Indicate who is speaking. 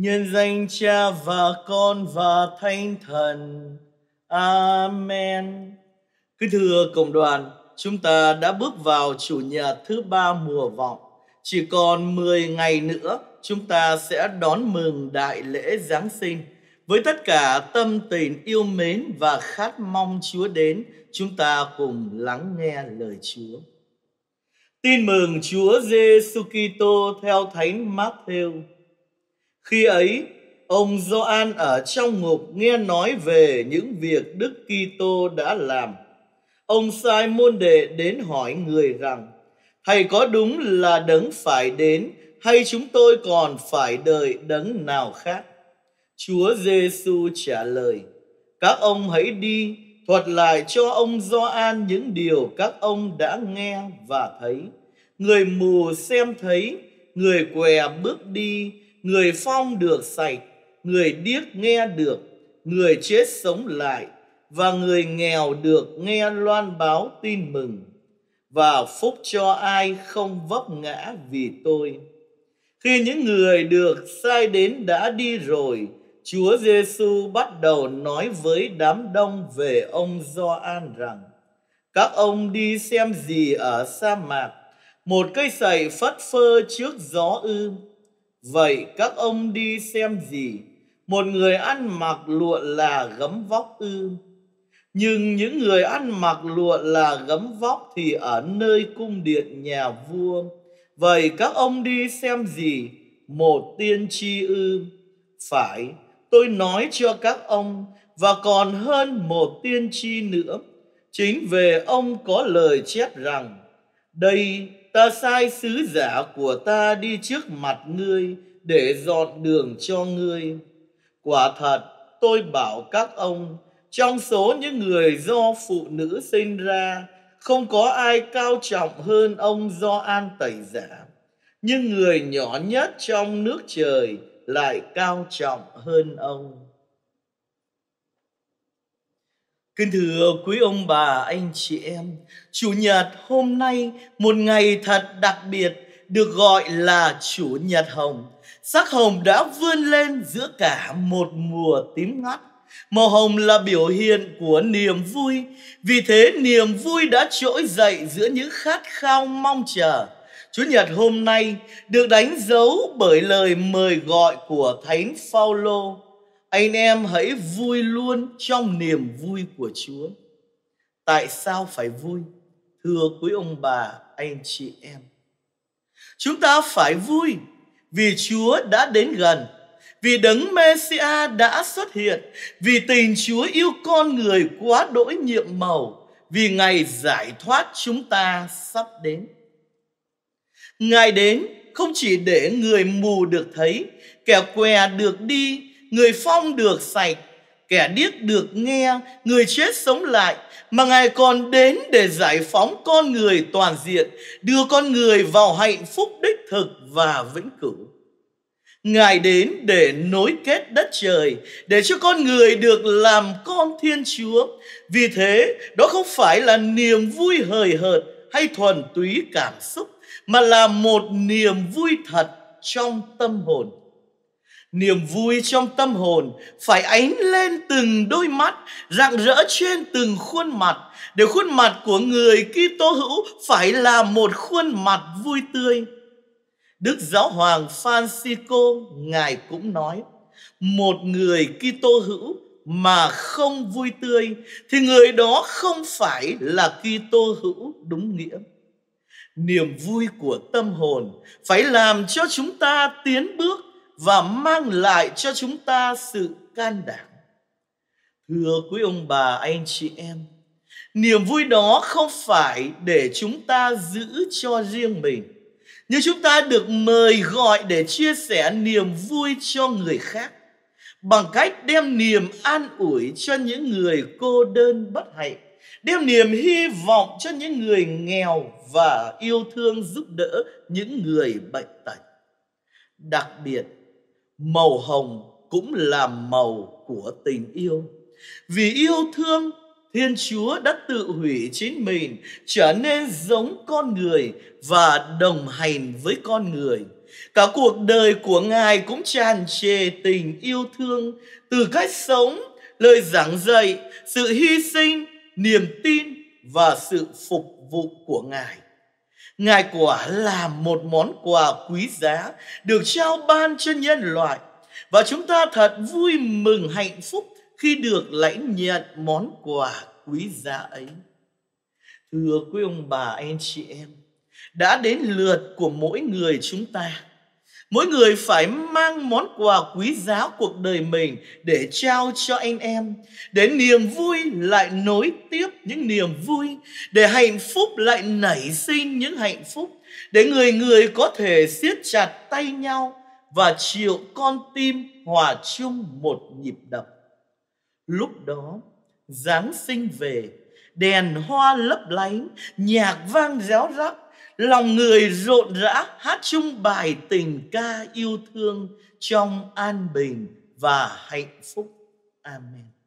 Speaker 1: nhân danh cha và con và thánh thần amen kính thưa cộng đoàn chúng ta đã bước vào chủ nhật thứ ba mùa vọng chỉ còn 10 ngày nữa chúng ta sẽ đón mừng đại lễ giáng sinh với tất cả tâm tình yêu mến và khát mong chúa đến chúng ta cùng lắng nghe lời chúa tin mừng chúa giêsu kitô theo thánh matthew khi ấy, ông Gioan ở trong ngục nghe nói về những việc Đức Kitô đã làm. Ông sai môn đệ đến hỏi người rằng: Thầy có đúng là đấng phải đến hay chúng tôi còn phải đợi đấng nào khác? Chúa Giêsu trả lời: Các ông hãy đi thuật lại cho ông Gioan những điều các ông đã nghe và thấy. Người mù xem thấy, người què bước đi, người phong được sạch, người điếc nghe được, người chết sống lại và người nghèo được nghe loan báo tin mừng và phúc cho ai không vấp ngã vì tôi. Khi những người được sai đến đã đi rồi, Chúa Giêsu bắt đầu nói với đám đông về ông Gioan rằng: Các ông đi xem gì ở sa mạc? Một cây sậy phất phơ trước gió ư? Vậy các ông đi xem gì? Một người ăn mặc lụa là gấm vóc ư? Nhưng những người ăn mặc lụa là gấm vóc thì ở nơi cung điện nhà vua. Vậy các ông đi xem gì? Một tiên tri ư? Phải, tôi nói cho các ông và còn hơn một tiên tri nữa. Chính về ông có lời chép rằng, đây ta sai sứ giả của ta đi trước mặt ngươi để dọn đường cho ngươi. Quả thật, tôi bảo các ông, trong số những người do phụ nữ sinh ra, không có ai cao trọng hơn ông do an tẩy giả. Nhưng người nhỏ nhất trong nước trời lại cao trọng hơn ông. Kính thưa quý ông bà, anh chị em, Chủ nhật hôm nay một ngày thật đặc biệt được gọi là Chủ nhật hồng. Sắc hồng đã vươn lên giữa cả một mùa tím ngắt. Màu hồng là biểu hiện của niềm vui, vì thế niềm vui đã trỗi dậy giữa những khát khao mong chờ. Chủ nhật hôm nay được đánh dấu bởi lời mời gọi của Thánh Phaolô anh em hãy vui luôn trong niềm vui của Chúa. Tại sao phải vui? Thưa quý ông bà, anh chị em. Chúng ta phải vui vì Chúa đã đến gần, vì đấng Messiah đã xuất hiện, vì tình Chúa yêu con người quá đỗi nhiệm màu, vì ngày giải thoát chúng ta sắp đến. Ngài đến không chỉ để người mù được thấy, kẻ què được đi người phong được sạch, kẻ điếc được nghe, người chết sống lại, mà Ngài còn đến để giải phóng con người toàn diện, đưa con người vào hạnh phúc đích thực và vĩnh cửu. Ngài đến để nối kết đất trời, để cho con người được làm con Thiên Chúa. Vì thế, đó không phải là niềm vui hời hợt hay thuần túy cảm xúc, mà là một niềm vui thật trong tâm hồn Niềm vui trong tâm hồn phải ánh lên từng đôi mắt, rạng rỡ trên từng khuôn mặt. Để khuôn mặt của người Kitô hữu phải là một khuôn mặt vui tươi. Đức Giáo hoàng Francisco ngài cũng nói: một người Kitô hữu mà không vui tươi thì người đó không phải là Kitô hữu đúng nghĩa. Niềm vui của tâm hồn phải làm cho chúng ta tiến bước và mang lại cho chúng ta sự can đảm. Thưa quý ông bà, anh chị em, niềm vui đó không phải để chúng ta giữ cho riêng mình, nhưng chúng ta được mời gọi để chia sẻ niềm vui cho người khác bằng cách đem niềm an ủi cho những người cô đơn bất hạnh, đem niềm hy vọng cho những người nghèo và yêu thương giúp đỡ những người bệnh tật. Đặc biệt màu hồng cũng là màu của tình yêu vì yêu thương thiên chúa đã tự hủy chính mình trở nên giống con người và đồng hành với con người cả cuộc đời của ngài cũng tràn trề tình yêu thương từ cách sống lời giảng dạy sự hy sinh niềm tin và sự phục vụ của ngài Ngài quả là một món quà quý giá được trao ban cho nhân loại. Và chúng ta thật vui mừng hạnh phúc khi được lãnh nhận món quà quý giá ấy. Thưa quý ông bà, anh chị em, đã đến lượt của mỗi người chúng ta Mỗi người phải mang món quà quý giá cuộc đời mình để trao cho anh em. Để niềm vui lại nối tiếp những niềm vui. Để hạnh phúc lại nảy sinh những hạnh phúc. Để người người có thể siết chặt tay nhau và chịu con tim hòa chung một nhịp đập. Lúc đó, Giáng sinh về, đèn hoa lấp lánh, nhạc vang réo rắc, lòng người rộn rã hát chung bài tình ca yêu thương trong an bình và hạnh phúc. Amen.